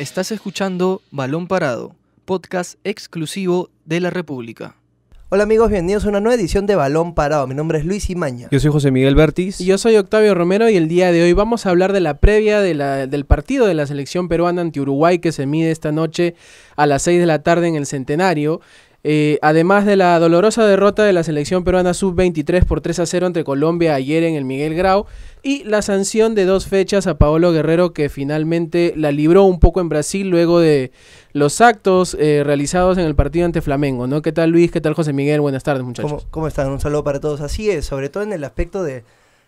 Estás escuchando Balón Parado, podcast exclusivo de la República. Hola amigos, bienvenidos a una nueva edición de Balón Parado. Mi nombre es Luis Imaña. Yo soy José Miguel Bertiz. Y yo soy Octavio Romero y el día de hoy vamos a hablar de la previa del partido de la selección peruana ante Uruguay que se mide esta noche a las 6 de la tarde en el Centenario. Eh, además de la dolorosa derrota de la selección peruana sub-23 por 3 a 0 entre Colombia ayer en el Miguel Grau y la sanción de dos fechas a Paolo Guerrero que finalmente la libró un poco en Brasil luego de los actos eh, realizados en el partido ante Flamengo. ¿no? ¿Qué tal Luis? ¿Qué tal José Miguel? Buenas tardes muchachos. ¿Cómo, están? Un saludo para todos. Así es, sobre todo en el aspecto de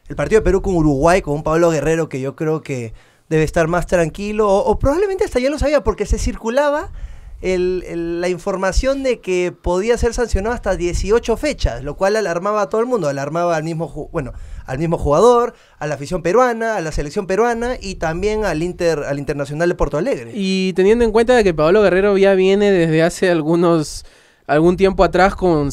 el partido de Perú con Uruguay, con un Paolo Guerrero que yo creo que debe estar más tranquilo o, o probablemente hasta ya lo sabía porque se circulaba el, la información de que podía ser sancionado hasta 18 fechas, lo cual alarmaba a todo el mundo, alarmaba al mismo, bueno, al mismo jugador, a la afición peruana, a la selección peruana y también al Inter, al Internacional de Porto Alegre. Y teniendo en cuenta que Pablo Guerrero ya viene desde hace algunos algún tiempo atrás con,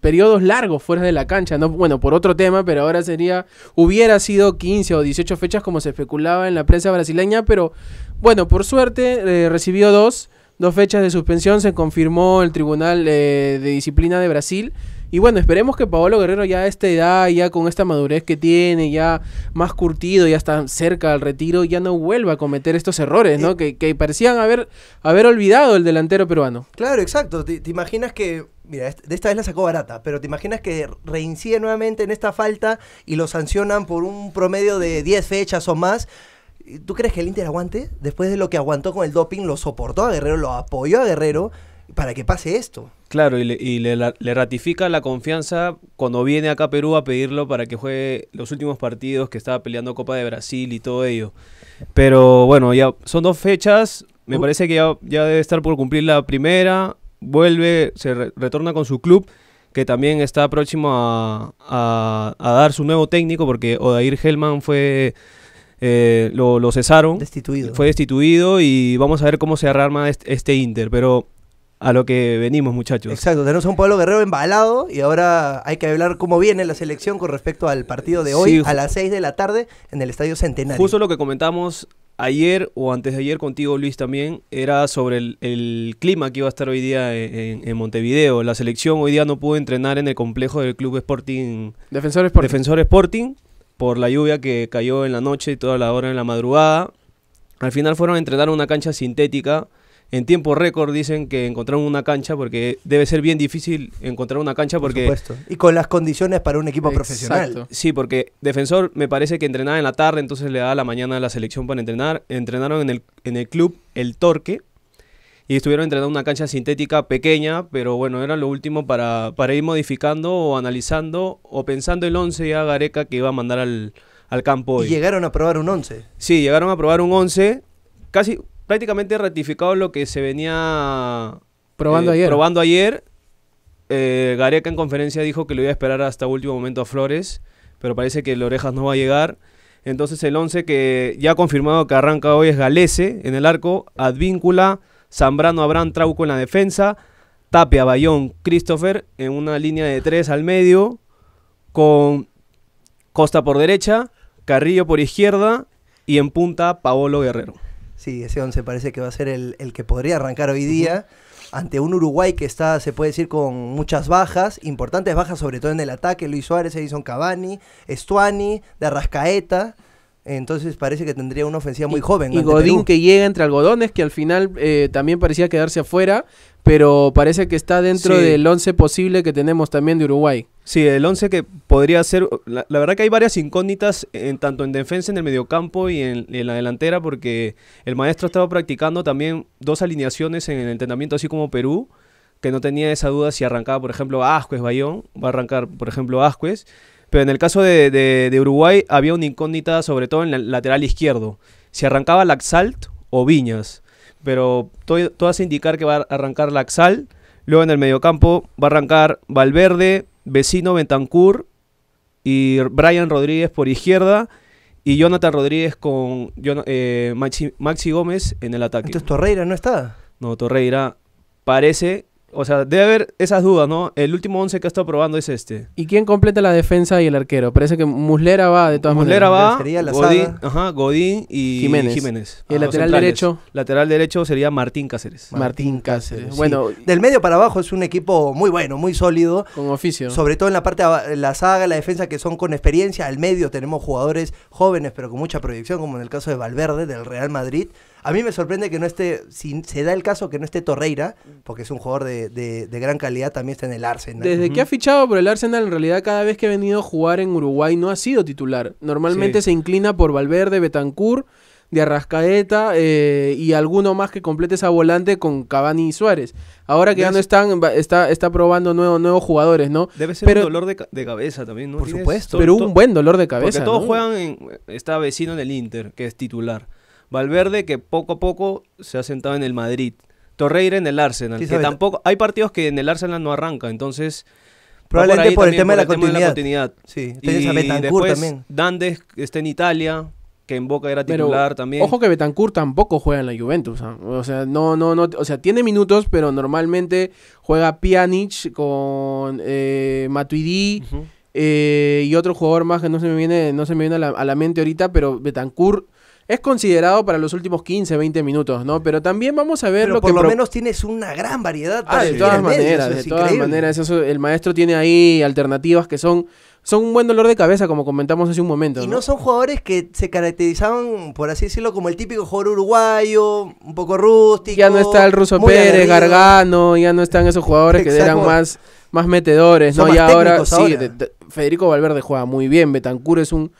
periodos largos fuera de la cancha. No, bueno, por otro tema, pero ahora sería, hubiera sido 15 o 18 fechas como se especulaba en la prensa brasileña, pero bueno, por suerte eh, recibió dos dos fechas de suspensión se confirmó el Tribunal eh, de Disciplina de Brasil. Y bueno, esperemos que Paolo Guerrero ya a esta edad, ya con esta madurez que tiene, ya más curtido, ya está cerca del retiro, ya no vuelva a cometer estos errores, ¿no? Eh, que, parecían haber, haber olvidado el delantero peruano. Claro, exacto. te, te imaginas que Mira, de esta vez la sacó barata, pero te imaginas que reincide nuevamente en esta falta y lo sancionan por un promedio de 10 fechas o más. ¿Tú crees que el Inter aguante? Después de lo que aguantó con el doping, lo soportó a Guerrero, lo apoyó a Guerrero para que pase esto. Claro, y, le, ratifica la confianza cuando viene acá a Perú a pedirlo para que juegue los últimos partidos que estaba peleando Copa de Brasil y todo ello. Pero bueno, ya son dos fechas. Me parece que ya, debe estar por cumplir la primera. Vuelve, se retorna con su club, que también está próximo a, a dar su nuevo técnico, porque Odair Hellman fue eh, lo, cesaron. Fue destituido y vamos a ver cómo se arma este, Inter, pero a lo que venimos, muchachos. Exacto, tenemos a un pueblo Guerrero embalado y ahora hay que hablar cómo viene la selección con respecto al partido de hoy a las 6 de la tarde en el Estadio Centenario. Justo lo que comentamos ayer o antes de ayer contigo, Luis, también, era sobre el, clima que iba a estar hoy día e-, en, Montevideo. La selección hoy día no pudo entrenar en el complejo del Club Sporting. Sporting. Defensor Sporting por la lluvia que cayó en la noche y toda la hora en la madrugada. Al final fueron a entrenar una cancha sintética. En tiempo récord dicen que encontraron una cancha porque debe ser bien difícil encontrar una cancha porque... Por supuesto. Y con las condiciones para un equipo profesional. Sí, porque Defensor me parece que entrenaba en la tarde, entonces le daba la mañana a la selección para entrenar. Entrenaron en en el club El Torque, y estuvieron entrenando una cancha sintética pequeña, pero bueno, era lo último para, para ir modificando o analizando o pensando el 11 ya Gareca que iba a mandar al, campo. Hoy. ¿Y llegaron a probar un 11? Sí, llegaron a probar un 11, casi prácticamente ratificado lo que se venía probando eh, ayer. Probando ayer. Eh, Gareca en conferencia dijo que lo iba a esperar hasta último momento a Flores, pero parece que el Orejas no va a llegar. Entonces el 11 que ya ha confirmado que arranca hoy es Galese en el arco, Advíncula, Zambrano, Abraham, Trauco en la defensa. Tapia, Bayón, Christopher en una línea de tres al medio. Con Costa por derecha, Carrillo por izquierda y en punta Paolo Guerrero. Sí, ese 11 parece que va a ser el, que podría arrancar hoy día. ante un Uruguay que está, se puede decir, con muchas bajas, importantes bajas, sobre todo en el ataque. Luis Suárez, Edison Cavani, Estuani, de Arrascaeta. Entonces parece que tendría una ofensiva muy joven. Y Godín que llega entre algodones, que al final eh, también parecía quedarse afuera, pero parece que está dentro del 11 posible que tenemos también de Uruguay. Sí, el 11 que podría ser... La, verdad que hay varias incógnitas, en, tanto en defensa, en el mediocampo y en, la delantera, porque el maestro estaba practicando también dos alineaciones en el entrenamiento, así como Perú, que no tenía esa duda si arrancaba, por ejemplo, Ascuez Bayón, va a arrancar, por ejemplo, Ascuez. Pero en el caso de, Uruguay había una incógnita, sobre todo en el lateral izquierdo. Si arrancaba Laxalt o Viñas. Pero todo, hace indicar que va a arrancar Laxalt. Luego en el mediocampo va a arrancar Valverde, Vecino Bentancur y Brian Rodríguez por izquierda. Y Jonathan Rodríguez con eh, Maxi, Maxi, Gómez en el ataque. Entonces Torreira no está. No, Torreira parece o sea, debe haber esas dudas, ¿no? El último 11 que ha estado probando es este. ¿Y quién completa la defensa y el arquero? Parece que Muslera va de todas maneras. Muslera va, Godín, ajá, Godín y Jiménez. ¿Y el lateral derecho? Lateral derecho sería Martín Cáceres. Martín Cáceres. Bueno, del medio para abajo es un equipo muy bueno, muy sólido. Con oficio. Sobre todo en la parte de la saga, la defensa que son con experiencia. Al medio tenemos jugadores jóvenes pero con mucha proyección, como en el caso de Valverde del Real Madrid. A mí me sorprende que no esté, si se da el caso que no esté Torreira, mm. porque es un jugador de, gran calidad, también está en el Arsenal. Desde que ha fichado por el Arsenal, en realidad cada vez que ha venido a jugar en Uruguay no ha sido titular. Normalmente se inclina por Valverde, Betancourt, de Arrascaeta eh, y alguno más que complete esa volante con Cabani y Suárez. Ahora que ya no están, está, está probando nuevos jugadores, ¿no? Debe ser un dolor de, cabeza también, ¿no? Por supuesto. Pero un buen dolor de cabeza. Porque todos juegan, en, está vecino en el Inter, que es titular. Valverde que poco a poco se ha sentado en el Madrid. Torreira en el Arsenal. que tampoco hay partidos que en el Arsenal no arranca, entonces probablemente por, el tema, de, la continuidad. Sí, y a Betancourt también. Dandes está en Italia, que en Boca era titular también. Ojo que Betancourt tampoco juega en la Juventus, ah, o sea, no no no, o sea, tiene minutos, pero normalmente juega Pjanic con eh, Matuidi. Eh, y otro jugador más que no se me viene, no se me viene a la, a la mente ahorita, pero Betancourt es considerado para los últimos 15, 20 minutos, ¿no? Pero también vamos a ver lo por que. Por lo menos tienes una gran variedad ah, de todas maneras, de todas maneras. el maestro tiene ahí alternativas que son son un buen dolor de cabeza, como comentamos hace un momento. Y no, son jugadores que se caracterizaban, por así decirlo, como el típico jugador uruguayo, un poco rústico. Ya no está el Ruso Pérez, Gargano, ya no están esos jugadores que eran más, más metedores, ¿no? y ahora, ahora, sí, Federico Valverde juega muy bien, Betancur es un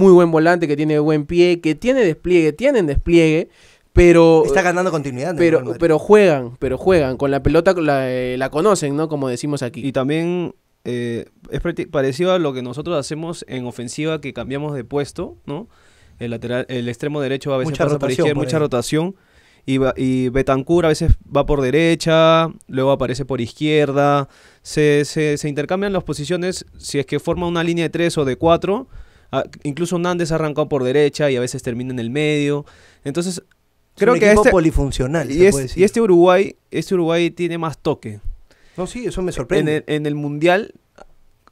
muy buen volante, que tiene buen pie, que tiene despliegue, tienen despliegue, pero está ganando continuidad pero pero juegan pero juegan con la pelota la, eh, la conocen no como decimos aquí y también eh, es parecido a lo que nosotros hacemos en ofensiva que cambiamos de puesto no el lateral el extremo derecho a veces mucha pasa mucha rotación y, va, y Betancur a veces va por derecha, luego aparece por izquierda, se, se, se intercambian las posiciones, si es que forma una línea de tres o de cuatro, Ah, incluso Nández arrancado por derecha y a veces termina en el medio. Entonces, creo que este polifuncional. Y, este Uruguay, este Uruguay tiene más toque. No, sí, eso me sorprende. En el, mundial,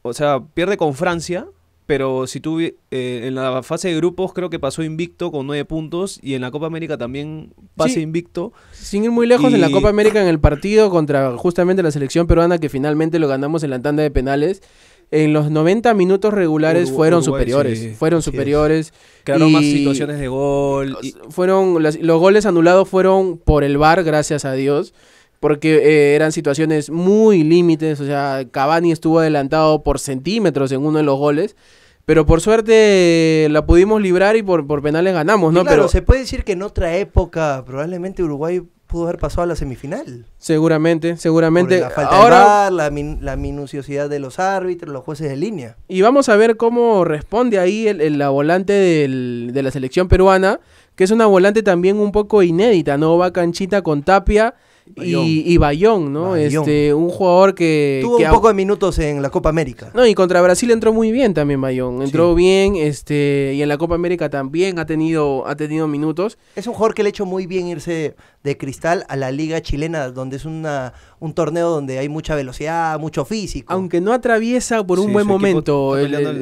o sea, pierde con Francia, pero si tuve eh, en la fase de grupos creo que pasó invicto con nueve puntos y en la Copa América también pasa invicto. Sin ir muy lejos, en la Copa América en el partido contra justamente la selección peruana que finalmente lo ganamos en la tanda de penales en los 90 minutos regulares fueron superiores. fueron superiores. Crearon más situaciones de gol. Fueron, los, goles anulados fueron por el VAR, gracias a Dios. Porque eh, eran situaciones muy límites. O sea, Cavani estuvo adelantado por centímetros en uno de los goles. Pero por suerte la pudimos librar y por, por penales ganamos, ¿no? pero se puede decir que en otra época probablemente Uruguay pudo haber pasado a la semifinal. Seguramente, seguramente. la falta Ahora, de la, minuciosidad de los árbitros, los jueces de línea. Y vamos a ver cómo responde ahí el la volante del, de la selección peruana, que es una volante también un poco inédita, ¿no? Va canchita con tapia y, Bayón, ¿no? Este, un jugador que. Tuvo un poco de minutos en la Copa América. No, y contra Brasil entró muy bien también Bayón. Entró bien, este, y en la Copa América también ha tenido, ha tenido minutos. Es un jugador que le ha hecho muy bien irse de cristal a la Liga Chilena, donde es una, un torneo donde hay mucha velocidad, mucho físico. Aunque no atraviesa por un buen momento.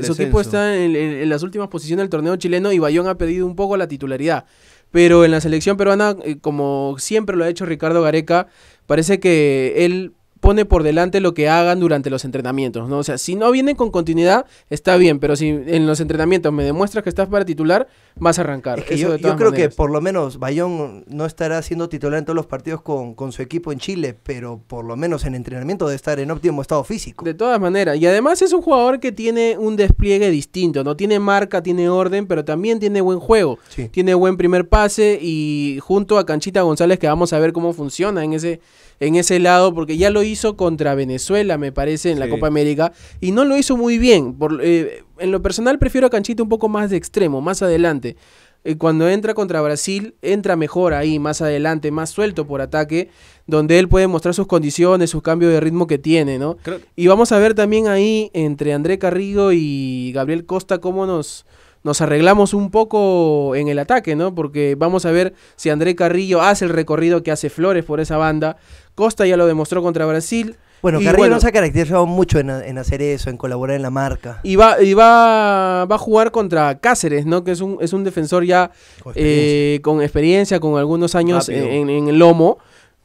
su equipo está en, en las últimas posiciones del torneo chileno y Bayón ha pedido un poco la titularidad pero en la selección peruana, eh, como siempre lo ha hecho Ricardo Gareca, parece que él pone por delante lo que hagan durante los entrenamientos, ¿no? O sea, si no vienen con continuidad, está bien, pero si en los entrenamientos me demuestras que estás para titular, más a arrancar. yo, creo que por lo menos Bayón no estará siendo titular en todos los partidos con, su equipo en Chile, pero por lo menos en entrenamiento debe estar en óptimo estado físico. De todas maneras, y además es un jugador que tiene un despliegue distinto, no tiene marca, tiene orden, pero también tiene buen juego, tiene buen primer pase y junto a Canchita González que vamos a ver cómo funciona en ese en ese lado, porque ya lo hizo contra Venezuela, me parece, en la Copa América, y no lo hizo muy bien. Por, eh, en lo personal prefiero a Canchito un poco más de extremo, más adelante. Eh, cuando entra contra Brasil, entra mejor ahí, más adelante, más suelto por ataque, donde él puede mostrar sus condiciones, sus cambios de ritmo que tiene, ¿no? Y vamos a ver también ahí entre André Carrillo y Gabriel Costa cómo nos, nos arreglamos un poco en el ataque, ¿no? Porque vamos a ver si André Carrillo hace el recorrido que hace Flores por esa banda. Costa ya lo demostró contra Brasil. Bueno, Carrillo no se ha caracterizado mucho en, hacer eso, en colaborar en la marca. Y va, va, a jugar contra Cáceres, ¿no? Que es un, defensor ya eh, con experiencia, con, algunos años en, el lomo.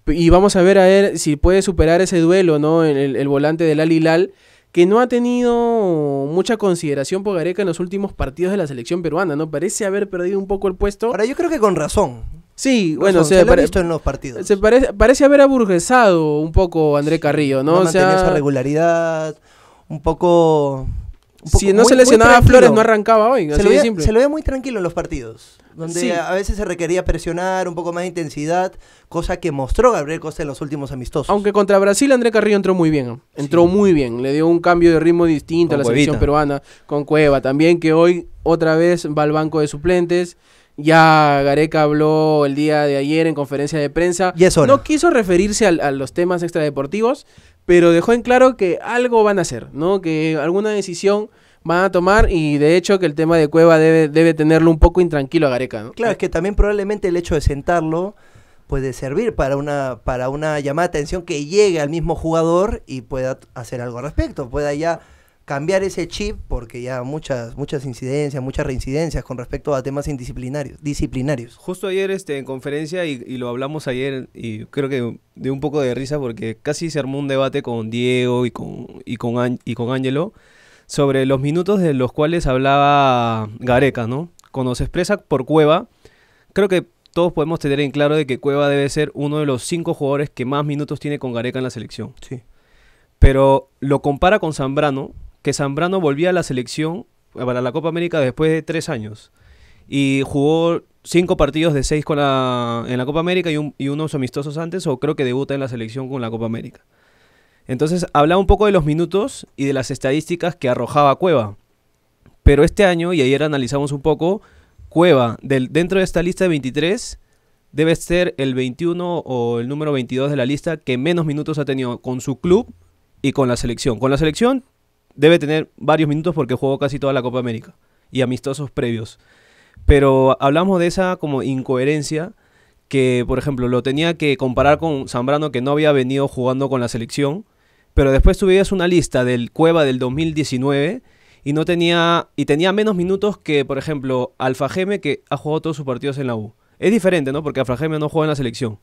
Y vamos a ver a ver si puede superar ese duelo, ¿no? El, el volante del Alilal que no ha tenido mucha consideración por Gareca en los últimos partidos de la selección peruana, ¿no? Parece haber perdido un poco el puesto. Ahora, yo creo que con razón. Sí, bueno, se, se pare... en los partidos. Se parece, parece haber aburguesado un poco André Carrillo, ¿no? o sea, esa regularidad, un poco si no se lesionaba Flores, no arrancaba hoy. Se, así de simple. se lo veía muy tranquilo en los partidos, donde a veces se requería presionar, un poco más de intensidad, cosa que mostró Gabriel Costa en los últimos amistosos. Aunque contra Brasil, André Carrillo entró muy bien. Entró muy bien, le dio un cambio de ritmo distinto a la selección peruana, con Cueva también, que hoy otra vez va al banco de suplentes. Ya Gareca habló el día de ayer en conferencia de prensa. Y eso No quiso referirse a los temas extradeportivos, pero dejó en claro que algo van a hacer, ¿no? Que alguna decisión van a tomar y de hecho que el tema de Cueva debe, debe tenerlo un poco intranquilo a Gareca, ¿no? Claro, es que también probablemente el hecho de sentarlo puede servir para una, para una llamada de atención que llegue al mismo jugador y pueda hacer algo al respecto, pueda ya cambiar ese chip, porque ya muchas, muchas incidencias, muchas reincidencias con respecto a temas indisciplinarios, disciplinarios. Justo ayer este, en conferencia, y, lo hablamos ayer, y creo que de un poco de risa, porque casi se armó un debate con Diego y con, y con, y con Angelo sobre los minutos de los cuales hablaba Gareca, ¿no? Cuando se expresa por Cueva, creo que todos podemos tener en claro de que Cueva debe ser uno de los cinco jugadores que más minutos tiene con Gareca en la selección. Sí. Pero lo compara con Zambrano que Zambrano volvía a la selección para la Copa América después de tres años. Y jugó cinco partidos de seis con la, en la Copa América y, unos amistosos antes, o creo que debuta en la selección con la Copa América. Entonces hablaba un poco de los minutos y de las estadísticas que arrojaba Cueva. Pero este año, y ayer analizamos un poco, Cueva, del, dentro de esta lista de 23, debe ser el 21 o el número 22 de la lista que menos minutos ha tenido con su club y con la selección. Con la selección debe tener varios minutos porque jugó casi toda la Copa América y amistosos previos. Pero hablamos de esa como incoherencia que, por ejemplo, lo tenía que comparar con Zambrano que no había venido jugando con la selección, pero después tuvías una lista del Cueva del 2019 y no tenía y tenía menos minutos que, por ejemplo, Alfa Geme que ha jugado todos sus partidos en la U. Es diferente, ¿no? Porque Alfa Geme no juega en la selección.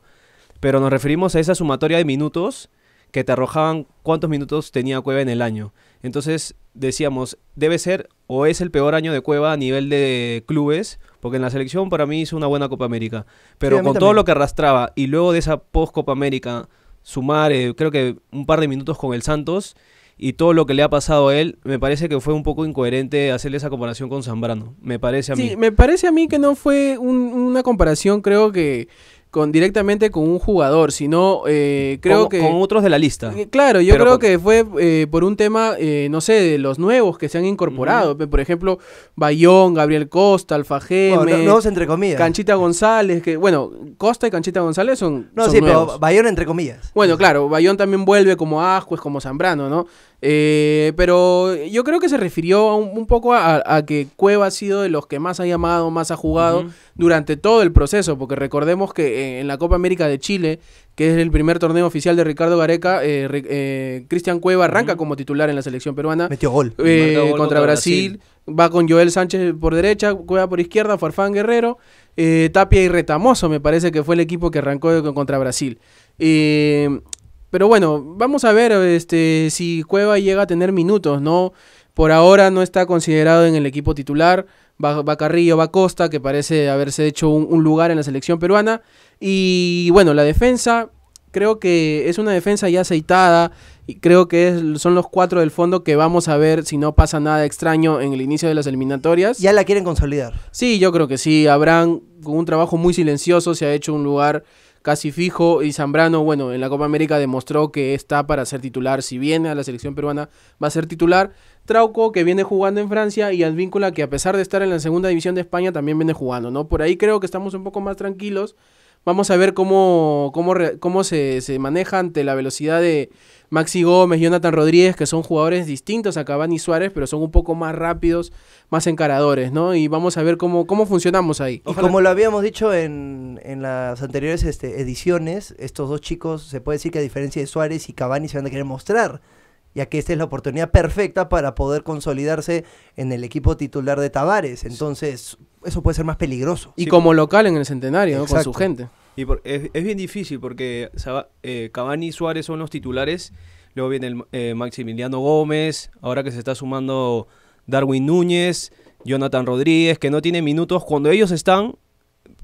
Pero nos referimos a esa sumatoria de minutos que te arrojaban cuántos minutos tenía Cueva en el año. Entonces decíamos, debe ser o es el peor año de Cueva a nivel de clubes, porque en la selección para mí hizo una buena Copa América, pero con todo lo que arrastraba y luego de esa post Copa América sumar eh, creo que un par de minutos con el Santos y todo lo que le ha pasado a él, me parece que fue un poco incoherente hacerle esa comparación con Zambrano, me parece a mí. Sí, me parece a mí que no fue una comparación, creo que con directamente con un jugador, sino eh, creo que... Con otros de la lista. Eh, claro, yo creo que fue eh, por un tema, no sé, de los nuevos que se han incorporado. Por ejemplo, Bayón, Gabriel Costa, Alfajeme... entre comillas. Canchita González, que bueno, Costa y Canchita González son... No, sí, pero Bayón entre comillas. Bueno, claro, Bayón también vuelve como Ascuez, como Zambrano, ¿no? pero yo creo que se refirió un, poco a, que Cueva ha sido de los que más ha llamado, más ha jugado durante todo el proceso, porque recordemos que eh, en la Copa América de Chile, que es el primer torneo oficial de Ricardo Gareca, eh, eh, Cristian Cueva arranca como titular en la selección peruana. Metió gol. contra, Brasil, va con Joel Sánchez por derecha, Cueva por izquierda, Farfán Guerrero, Tapia y Retamoso, me parece que fue el equipo que arrancó contra Brasil. pero bueno, vamos a ver este, si Cueva llega a tener minutos, ¿no? Por ahora no está considerado en el equipo titular va, Bacosta, Carrillo, va Costa, que parece haberse hecho un, lugar en la selección peruana. Y bueno, la defensa, creo que es una defensa ya aceitada y creo que son los cuatro del fondo que vamos a ver si no pasa nada extraño en el inicio de las eliminatorias. Ya la quieren consolidar. Sí, yo creo que sí. Abraham, con un trabajo muy silencioso, se ha hecho un lugar casi fijo y Zambrano, bueno, en la Copa América demostró que está para ser titular. Si viene a la selección peruana, va a ser titular. Trauco que viene jugando en Francia y Advíncula que a pesar de estar en la segunda división de España también viene jugando, ¿no? Por ahí creo que estamos un poco más tranquilos. Vamos a ver cómo, cómo, cómo se, maneja ante la velocidad de Maxi Gómez, y Jonathan Rodríguez, que son jugadores distintos a Cavani y Suárez, pero son un poco más rápidos, más encaradores, ¿no? Y vamos a ver cómo, cómo funcionamos ahí. Y como lo habíamos dicho en, en las anteriores este, ediciones, estos dos chicos, se puede decir que a diferencia de Suárez y Cavani se van a querer mostrar ya que esta es la oportunidad perfecta para poder consolidarse en el equipo titular de Tavares. Entonces, eso puede ser más peligroso. Y como local en el centenario, con su gente. Y es, bien difícil porque eh, Cavani y Suárez son los titulares, luego viene el, eh, Maximiliano Gómez, ahora que se está sumando Darwin Núñez, Jonathan Rodríguez, que no tiene minutos. Cuando ellos están,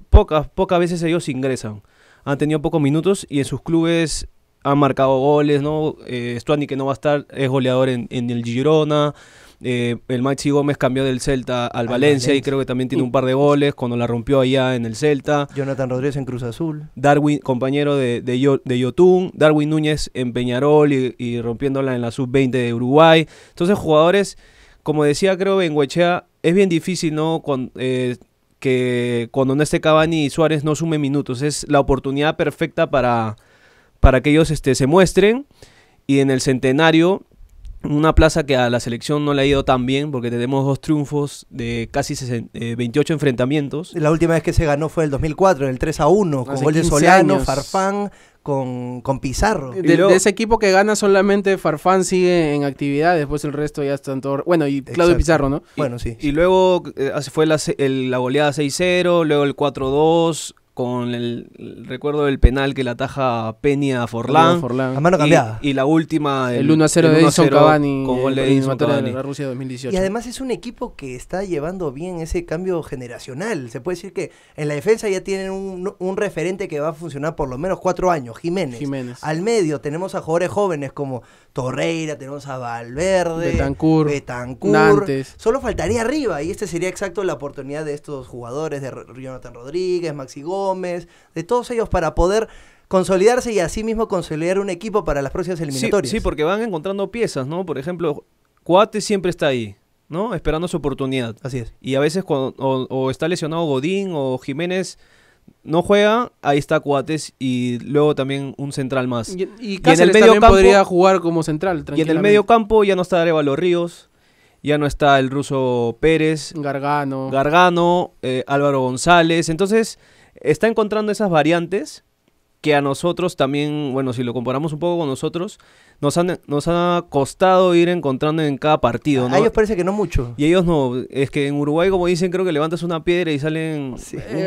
pocas, pocas veces ellos ingresan. Han tenido pocos minutos y en sus clubes ha marcado goles, ¿no? Eh, Stuani que no va a estar, es goleador en, el Girona. Eh, el Maxi Gómez cambió del Celta al, Valencia, y creo que también tiene un par de goles cuando la rompió allá en el Celta. Jonathan Rodríguez en Cruz Azul. Darwin, compañero de, de, Yotun. Darwin Núñez en Peñarol y, rompiéndola en la sub-20 de Uruguay. Entonces, jugadores, como decía, creo Benguechea, es bien difícil, ¿no? Con, eh, que cuando no esté Cavani y Suárez no sume minutos. Es la oportunidad perfecta para para que ellos este, se muestren y en el centenario una plaza que a la selección no le ha ido tan bien porque tenemos dos triunfos de casi 28 eh, enfrentamientos. La última vez que se ganó fue el 2004, en el 3 a 1, con gol de Solano, Farfán, con, con Pizarro. De, ese equipo que gana solamente Farfán sigue en actividad, después el resto ya están todos... Bueno, y Claudio Pizarro, ¿no? bueno, sí. Y luego eh, fue la, la goleada 6-0, luego el 4-2, con el, recuerdo del penal que la ataja Peña a Forlán. A mano cambiada. Y, la última. El, 1 a 0 de Edison Cavani. Con gol de Edison Cavani. Rusia 2018. Y además es un equipo que está llevando bien ese cambio generacional. Se puede decir que en la defensa ya tienen un, referente que va a funcionar por lo menos cuatro años, Jiménez. Jiménez. Al medio tenemos a jugadores jóvenes como Torreira, tenemos a Valverde, Betancourt, Betancur, Nantes. Solo faltaría arriba y esta sería exacto la oportunidad de estos jugadores de Jonathan Rodríguez, Maxi Gómez Gómez, de todos ellos para poder consolidarse y así mismo consolidar un equipo para las próximas eliminatorias. Sí, porque van encontrando piezas, ¿no? Por ejemplo, cuates siempre está ahí, ¿no? Esperando su oportunidad. Así es. Y a veces cuando, o, está lesionado Godín o Jiménez no juega, ahí está Cuates y luego también un central más. Y, en el medio campo, podría jugar como central, Y en el medio campo ya no está Arevalo Ríos, ya no está el ruso Pérez. Gargano. Gargano, eh, Álvaro González. Entonces, está encontrando esas variantes que a nosotros también, bueno, si lo comparamos un poco con nosotros, nos, nos ha costado ir encontrando en cada partido, ¿no? A ellos parece que no mucho. Y ellos no, es que en Uruguay, como dicen, creo que levantas una piedra y salen...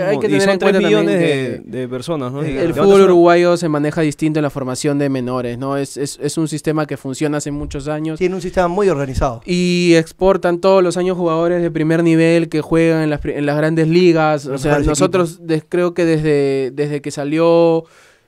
hay que tener millones de, personas, ¿no? el fútbol uruguayo se maneja distinto en la formación de menores, ¿no? Es, es, un sistema que funciona hace muchos años. Tiene un sistema muy organizado. Y exportan todos los años jugadores de primer nivel que juegan en las, en las grandes ligas. o sea, nosotros creo que desde, desde que salió...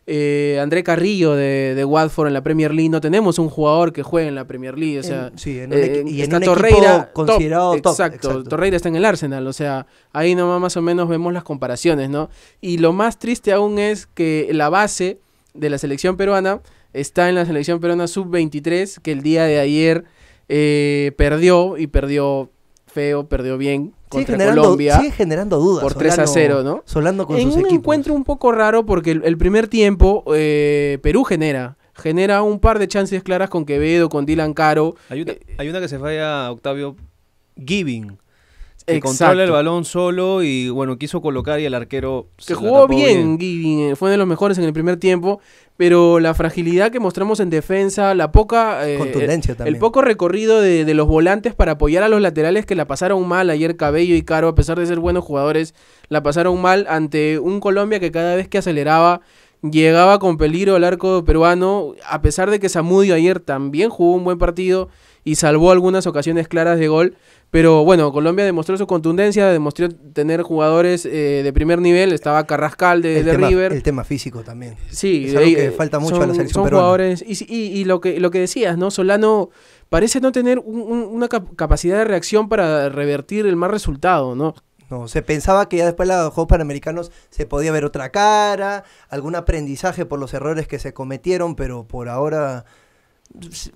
Eh, André Carrillo de, de, Watford en la Premier League, no tenemos un jugador que juegue en la Premier League. O sea, eh, y está en Torreira, considerado exacto, Torreira está en el Arsenal. O sea, ahí nomás más o menos vemos las comparaciones, ¿no? Y lo más triste aún es que la base de la selección peruana está en la selección peruana sub-23, que el día de ayer eh, perdió y perdió feo, perdió bien sigue Colombia. Sigue generando dudas. Por 3 a 0, ¿no? Solando con en un encuentro un poco raro porque el, primer tiempo eh, Perú genera. Genera un par de chances claras con Quevedo, con Dylan Caro. Hay una, eh, hay una que se falla, Octavio Giving que controla el balón solo y bueno, quiso colocar y el arquero... se jugó bien, bien. Y eh, fue de los mejores en el primer tiempo, pero la fragilidad que mostramos en defensa, la poca... Eh, Contundencia eh, El poco recorrido de, de, los volantes para apoyar a los laterales que la pasaron mal ayer Cabello y Caro, a pesar de ser buenos jugadores, la pasaron mal ante un Colombia que cada vez que aceleraba... Llegaba con peligro al arco peruano, a pesar de que Zamudio ayer también jugó un buen partido y salvó algunas ocasiones claras de gol pero bueno, Colombia demostró su contundencia, demostró tener jugadores eh, de primer nivel. Estaba Carrascal de, River. El tema físico también. Sí, falta mucho a la selección Y, lo, que, lo que decías, ¿no? Solano parece no tener una capacidad de reacción para revertir el mal resultado, ¿no? No, se pensaba que ya después de los Juegos Panamericanos se podía ver otra cara, algún aprendizaje por los errores que se cometieron, pero por ahora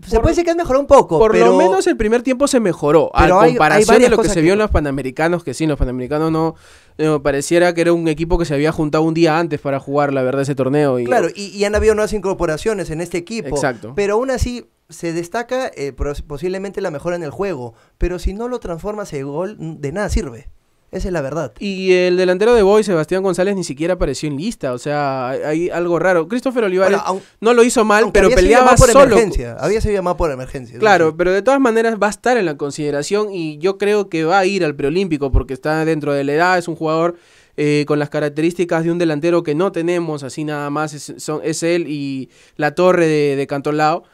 se puede decir que han mejorado un poco. Por lo menos el primer tiempo se mejoró. a comparación de lo que se vio en los Panamericanos, que sí, los Panamericanos no, eh, Pareciera que era un equipo que se había juntado un día antes para jugar, la verdad, ese torneo. Y, claro, y, han habido nuevas incorporaciones en este equipo. Exacto. Pero aún así, se destaca eh, posiblemente la mejora en el juego. Pero si no lo transformas en gol, de nada sirve. Esa es la verdad. Y el delantero de Boy, Sebastián González, ni siquiera apareció en lista. O sea, hay algo raro. Christopher Olivares no lo hizo mal, pero peleaba por solo. Emergencia, había sido llamado por emergencia. Claro, pero de todas maneras va a estar en la consideración y yo creo que va a ir al preolímpico porque está dentro de la edad, es un jugador eh, con las características de un delantero que no tenemos así nada más, es, son, es él y la torre de, de Cantolao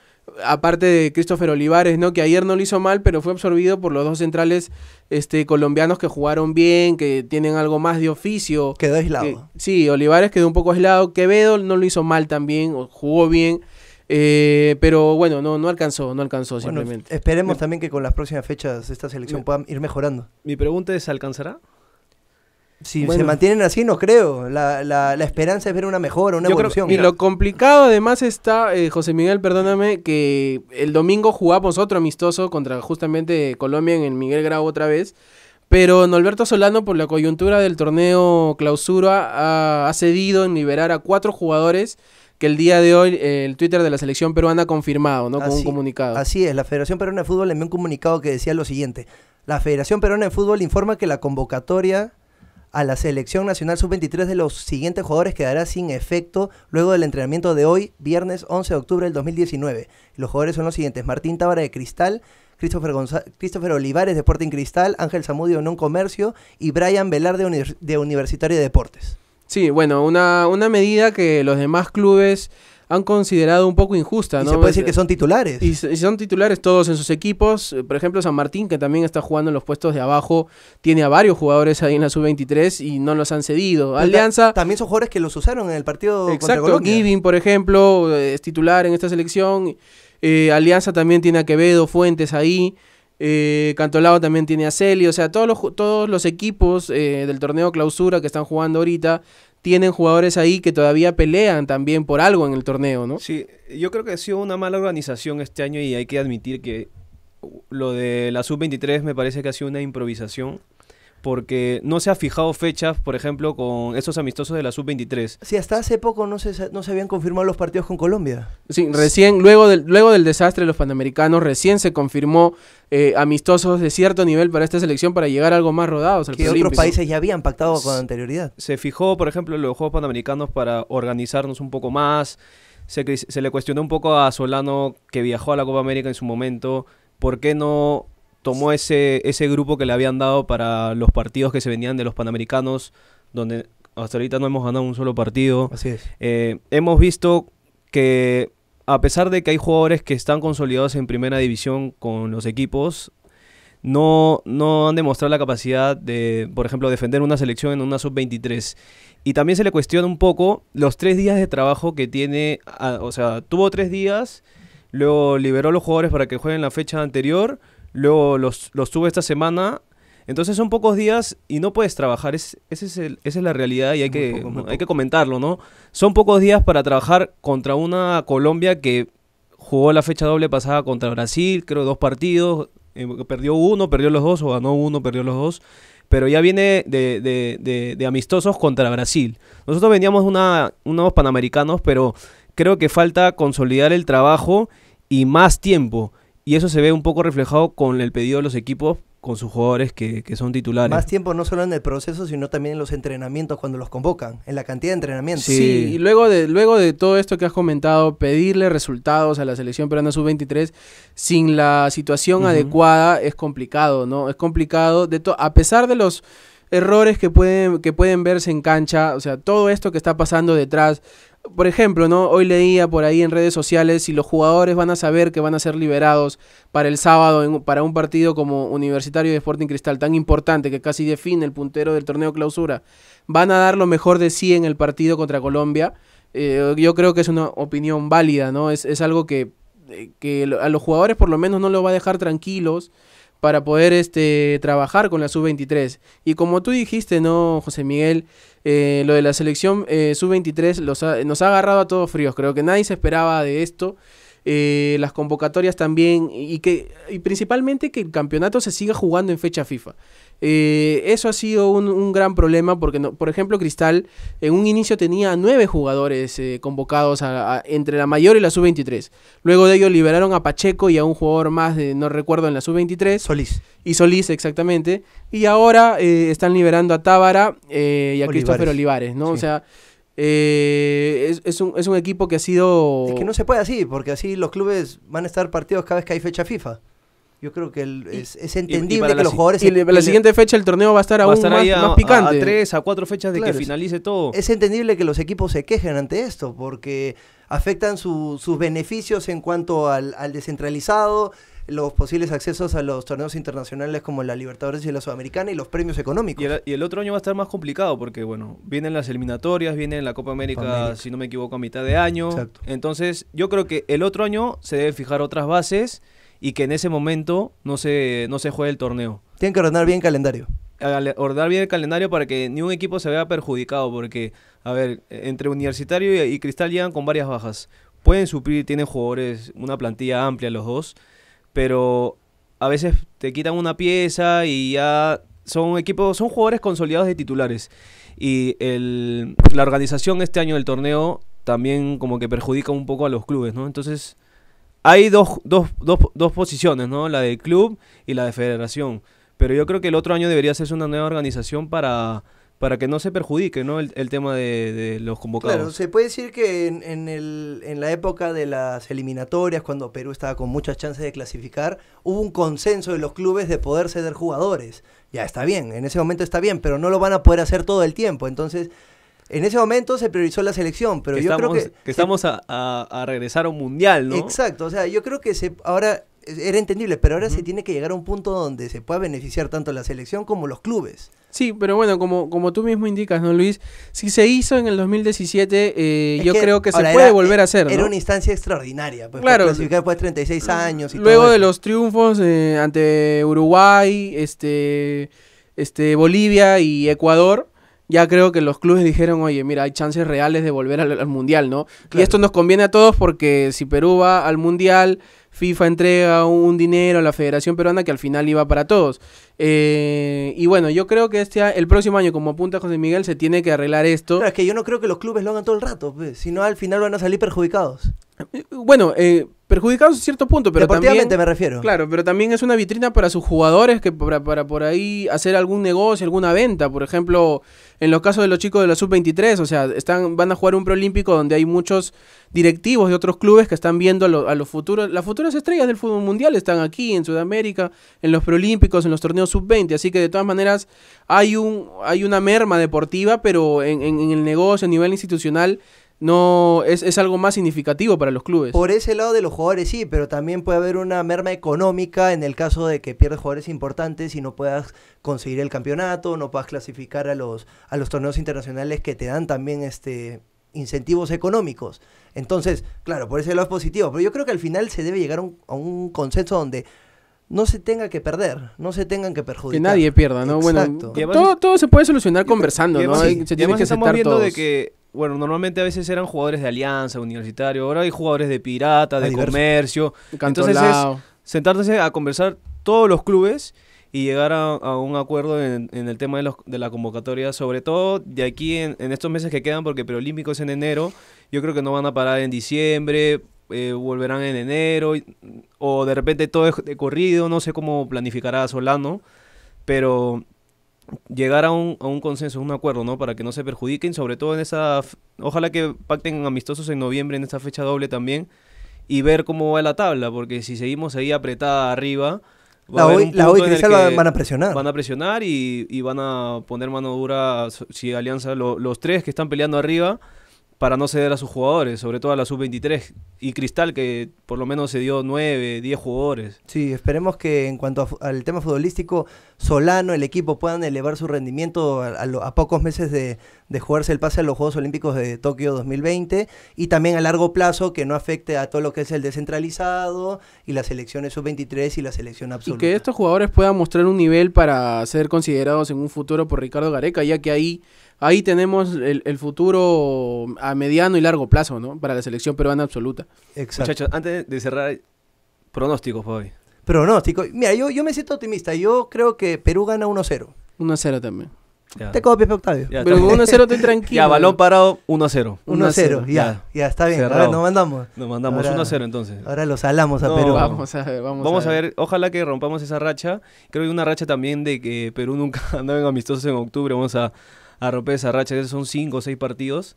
aparte de Christopher Olivares, ¿no? Que ayer no lo hizo mal, pero fue absorbido por los dos centrales este, colombianos que jugaron bien, que tienen algo más de oficio. Quedó aislado. Eh, sí, Olivares quedó un poco aislado. Quevedo no lo hizo mal también, jugó bien. Eh, pero bueno, no, no alcanzó, no alcanzó simplemente. Esperemos también que con las próximas fechas esta selección pueda ir mejorando. Mi pregunta es, ¿alcanzará? si se mantienen así, no creo. La, esperanza es ver una mejora, una evolución. y lo complicado además está, eh, José Miguel, perdóname, que el domingo jugamos otro amistoso contra justamente Colombia en el Miguel Grau otra vez. Pero Norberto Solano, por la coyuntura del torneo clausura, ha, cedido en liberar a cuatro jugadores que el día de hoy eh, el Twitter de la selección peruana ha confirmado, ¿no? Con un comunicado. Así es, la Federación Peruana de Fútbol envió un comunicado que decía lo siguiente. La Federación Peruana de Fútbol informa que la convocatoria a la selección nacional sub-23 de los siguientes jugadores quedará sin efecto luego del entrenamiento de hoy, viernes 11 de octubre del 2019. Los jugadores son los siguientes: Martín Tábara de Cristal, Christopher, Olivares de Sporting Cristal, Ángel Zamudio de un Comercio y Brian Velarde de, de Universitario de Deportes. Sí, bueno, una, una medida que los demás clubes han considerado un poco injusta. ¿no? se puede decir que son titulares. Y, son titulares todos en sus equipos. Eh, por ejemplo, San Martín, que también está jugando en los puestos de abajo, tiene a varios jugadores ahí en la sub-23 y no los han cedido. Alianza. también son jugadores que los usaron en el partido Exacto, Giving, por ejemplo, eh, es titular en esta selección. Eh, Alianza también tiene a Quevedo, Fuentes ahí. Eh, Cantolao también tiene a Celio. o sea, todos los, equipos del torneo clausura que están jugando ahorita tienen jugadores ahí que todavía pelean también por algo en el torneo, ¿no? Sí, yo creo que ha sido una mala organización este año y hay que admitir que lo de la sub-23 me parece que ha sido una improvisación porque no se ha fijado fechas, por ejemplo, con esos amistosos de la sub-23. Si hasta hace poco no se, no se habían confirmado los partidos con Colombia. Sí, recién, luego del, luego del desastre de los Panamericanos, recién se confirmó eh, amistosos de cierto nivel para esta selección para llegar a algo más rodados. que otros países ya habían pactado con anterioridad. Se fijó, por ejemplo, los Juegos Panamericanos para organizarnos un poco más. se le cuestionó un poco a Solano, que viajó a la Copa América en su momento, por qué no tomó ese, ese grupo que le habían dado para los partidos que se venían de los Panamericanos, donde hasta ahorita no hemos ganado un solo partido. Eh, hemos visto que a pesar de que hay jugadores que están consolidados en primera división con los equipos, no, no han demostrado la capacidad de, por ejemplo, defender una selección en una sub-23. Y también se le cuestiona un poco los tres días de trabajo que tiene, o sea, tuvo tres días, luego liberó los jugadores para que jueguen la fecha anterior Luego los tuve esta semana. Entonces son pocos días y no puedes trabajar. es esa es la realidad y hay, que, hay que comentarlo, ¿no? Son pocos días para trabajar contra una Colombia que jugó la fecha doble pasada contra Brasil, creo dos partidos. Eh, perdió uno, perdió los dos, o ganó uno, perdió los dos pero ya viene de, amistosos contra Brasil. Nosotros veníamos una, unos panamericanos, pero creo que falta consolidar el trabajo y más tiempo. Y eso se ve un poco reflejado con el pedido de los equipos con sus jugadores que, son titulares. Más tiempo no solo en el proceso, sino también en los entrenamientos cuando los convocan, en la cantidad de entrenamientos. Sí, y luego de, luego de todo esto que has comentado, pedirle resultados a la selección peruana sub-23 sin la situación adecuada es complicado, ¿no? Es complicado, de a pesar de los errores que pueden, que pueden verse en cancha, o sea, todo esto que está pasando detrás, por ejemplo, ¿no? Hoy leía por ahí en redes sociales si los jugadores van a saber que van a ser liberados para el sábado, para un partido como Universitario de Sporting Cristal, tan importante que casi define el puntero del torneo clausura, van a dar lo mejor de sí en el partido contra Colombia. Eh, yo creo que es una opinión válida, ¿no? Es, algo que, eh, que a los jugadores por lo menos no los va a dejar tranquilos para poder este, trabajar con la sub-23. Y como tú dijiste, ¿no, José Miguel? Eh, lo de la selección eh, sub-23 nos ha agarrado a todos fríos. Creo que nadie se esperaba de esto. Eh, las convocatorias también y que y principalmente que el campeonato se siga jugando en fecha FIFA. Eh, eso ha sido un, gran problema porque, por ejemplo, Cristal en un inicio tenía nueve jugadores eh, convocados entre la mayor y la sub-23. Luego de ello liberaron a Pacheco y a un jugador más, de, no recuerdo, en la sub-23. Solís. Y Solís, exactamente. Y ahora eh, están liberando a Tábara y a cristóbal Olivares, ¿no? O sea... es, un, es, un, equipo que ha sido... Es que no se puede así, porque así los clubes van a estar partidos cada vez que hay fecha FIFA yo creo que es, entendible que los jugadores... Y la, siguiente fecha el torneo va a estar aún a más, picante. tres, a cuatro fechas de que finalice todo. Es entendible que los equipos se quejen ante esto, porque afectan su, sus beneficios en cuanto al, descentralizado, los posibles accesos a los torneos internacionales como la Libertadores y la Sudamericana y los premios económicos. Y el, otro año va a estar más complicado porque, bueno, vienen las eliminatorias, viene la Copa América, si no me equivoco, a mitad de año. Entonces, yo creo que el otro año se deben fijar otras bases y que en ese momento no se, no se juegue el torneo. Tienen que ordenar bien el calendario. Ordenar bien el calendario para que ni un equipo se vea perjudicado, porque, a ver, entre Universitario y, Cristal llegan con varias bajas. Pueden suplir, tienen jugadores, una plantilla amplia los dos, pero a veces te quitan una pieza y ya son equipos, son jugadores consolidados de titulares. Y la organización este año del torneo también como que perjudica un poco a los clubes, ¿no? Entonces, hay dos, dos, dos, dos posiciones, ¿no? La del club y la de federación. Pero yo creo que el otro año debería hacerse una nueva organización para, para que no se perjudique ¿no? El, tema de, los convocados. Claro, se puede decir que en, el, en, la época de las eliminatorias, cuando Perú estaba con muchas chances de clasificar, hubo un consenso de los clubes de poder ceder jugadores. Ya está bien, en ese momento está bien, pero no lo van a poder hacer todo el tiempo. Entonces, en ese momento se priorizó la selección, pero yo creo que... Que estamos a, a, regresar a un mundial, ¿no? Exacto, o sea, yo creo que se, ahora e-, era entendible, pero ahora se tiene que llegar a un punto donde se pueda beneficiar tanto la selección como los clubes. Sí, pero bueno, como, como tú mismo indicas, ¿no, Luis? Si se hizo en el 2017, eh, yo creo que se puede volver a hacer. Era una instancia extraordinaria, pues, claro, después de 36 años y Luego de los triunfos eh, ante Uruguay, este, este, Bolivia y Ecuador, ya creo que los clubes dijeron, oye, mira, hay chances reales de volver al, Mundial, ¿no? Y esto nos conviene a todos porque si Perú va al Mundial, FIFA entrega un dinero a la Federación Peruana que al final iba para todos. Eh, y bueno, yo creo que este, el próximo año, como apunta José Miguel, se tiene que arreglar esto. Pero es que yo no creo que los clubes lo hagan todo el rato, pues, si no al final van a salir perjudicados. Eh, bueno, eh, perjudicados a cierto punto, pero también, me refiero. Claro, pero también es una vitrina para sus jugadores que para, por ahí hacer algún negocio, alguna venta. Por ejemplo, en los casos de los chicos de la sub-23, o sea, están, van a jugar un preolímpico donde hay muchos directivos de otros clubes que están viendo a, los futuros, las futuras estrellas del fútbol mundial están aquí en Sudamérica, en los preolímpicos, en los torneos sub-20. Así que de todas maneras hay, un, hay una merma deportiva, pero en el negocio, a nivel institucional, no es, es, algo más significativo para los clubes. Por ese lado de los jugadores sí, pero también puede haber una merma económica en el caso de que pierdes jugadores importantes y no puedas conseguir el campeonato, no puedas clasificar a los, a los torneos internacionales que te dan también este incentivos económicos. Entonces, claro, por ese lado es positivo, pero yo creo que al final se debe llegar a un consenso donde no se tenga que perder, no se tengan que perjudicar. Que nadie pierda, ¿no? todo, todo se puede solucionar conversando, ¿no? Se tiene que aceptar viendo de que bueno, normalmente a veces eran jugadores de Alianza, Universitario, ahora hay jugadores de Pirata, ah, de Comercio. Entonces es sentarse a conversar todos los clubes y llegar a, un acuerdo en, el tema de, los, de, la convocatoria, sobre todo de aquí en, estos meses que quedan, porque es en enero, yo creo que no van a parar en diciembre, eh, volverán en enero, o de repente todo es corrido, no sé cómo planificará Solano, pero llegar a un, a un consenso, un acuerdo, ¿no? Para que no se perjudiquen, sobre todo en esa... Ojalá que pacten amistosos en noviembre, en esta fecha doble también, y ver cómo va la tabla, porque si seguimos ahí apretada arriba... la, hoy, la van a presionar. Van a presionar y, y, van a poner mano dura si Alianza, los tres que están peleando arriba para no ceder a sus jugadores, sobre todo a la sub-23. Y Cristal, que por lo menos se dio 9, 10 jugadores. Sí, esperemos que en cuanto al tema futbolístico, Solano, el equipo puedan elevar su rendimiento a, pocos meses de, jugarse el pase a los Juegos Olímpicos de Tokio 2020 y también a largo plazo que no afecte a todo lo que es el descentralizado y las selecciones sub-23 y la selección absoluta. Y que estos jugadores puedan mostrar un nivel para ser considerados en un futuro por Ricardo Gareca, ya que ahí ahí tenemos el, el, futuro a mediano y largo plazo, ¿no? Para la selección peruana absoluta. Exacto. Muchachos, antes de cerrar, pronósticos por hoy. Pronóstico. Mira, yo, yo me siento optimista. Yo creo que Perú gana 1-0. 1-0 también. Te copias, Octavio. Pero 1-0 estoy tranquilo. Ya, balón parado, 1-0. 1-0, ya, ya, está bien. Ahora nos mandamos. Nos mandamos 1-0 entonces. Ahora lo salamos a Perú. Vamos a ver, vamos, a, ver. a, ver. Ojalá que rompamos esa racha. Creo que una racha también de que Perú nunca andaba en amistosos en octubre. Vamos a, a romper esa racha, son cinco, o 6 partidos,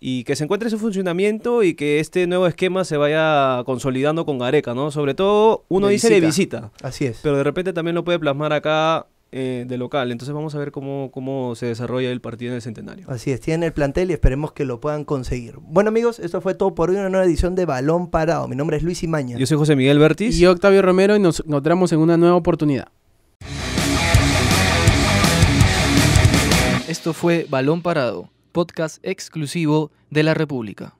y que se encuentre su funcionamiento y que este nuevo esquema se vaya consolidando con Gareca, ¿no? Sobre todo, uno dice de visita. Así es. Pero de repente también lo puede plasmar acá eh, de local. Entonces vamos a ver cómo, cómo se desarrolla el partido en el centenario. Así es, tienen el plantel y esperemos que lo puedan conseguir. Bueno amigos, esto fue todo por hoy, una nueva edición de Balón Parado. Mi nombre es Luis Imaña. Yo soy José Miguel Bertis. Y Octavio Romero y nos encontramos en una nueva oportunidad. fue Balón Parado, podcast exclusivo de la República.